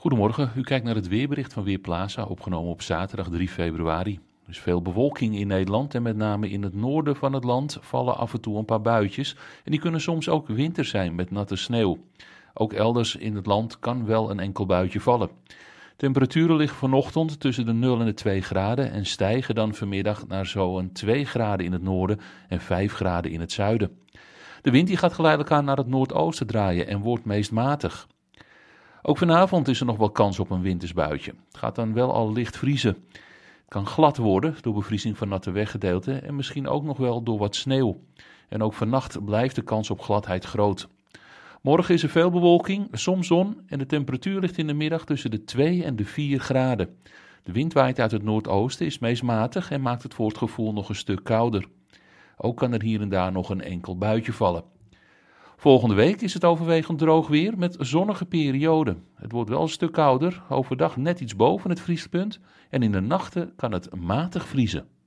Goedemorgen, u kijkt naar het weerbericht van Weerplaza, opgenomen op zaterdag 3 februari. Er is veel bewolking in Nederland en met name in het noorden van het land vallen af en toe een paar buitjes. En die kunnen soms ook winter zijn met natte sneeuw. Ook elders in het land kan wel een enkel buitje vallen. Temperaturen liggen vanochtend tussen de 0 en de 2 graden en stijgen dan vanmiddag naar zo'n 2 graden in het noorden en 5 graden in het zuiden. De wind die gaat geleidelijk aan naar het noordoosten draaien en wordt meest matig. Ook vanavond is er nog wel kans op een wintersbuitje. Het gaat dan wel al licht vriezen. Het kan glad worden door bevriezing van natte weggedeelten en misschien ook nog wel door wat sneeuw. En ook vannacht blijft de kans op gladheid groot. Morgen is er veel bewolking, soms zon en de temperatuur ligt in de middag tussen de 2 en de 4 graden. De wind waait uit het noordoosten, is meest matig en maakt het voor het gevoel nog een stuk kouder. Ook kan er hier en daar nog een enkel buitje vallen. Volgende week is het overwegend droog weer met zonnige perioden. Het wordt wel een stuk kouder, overdag net iets boven het vriespunt en in de nachten kan het matig vriezen.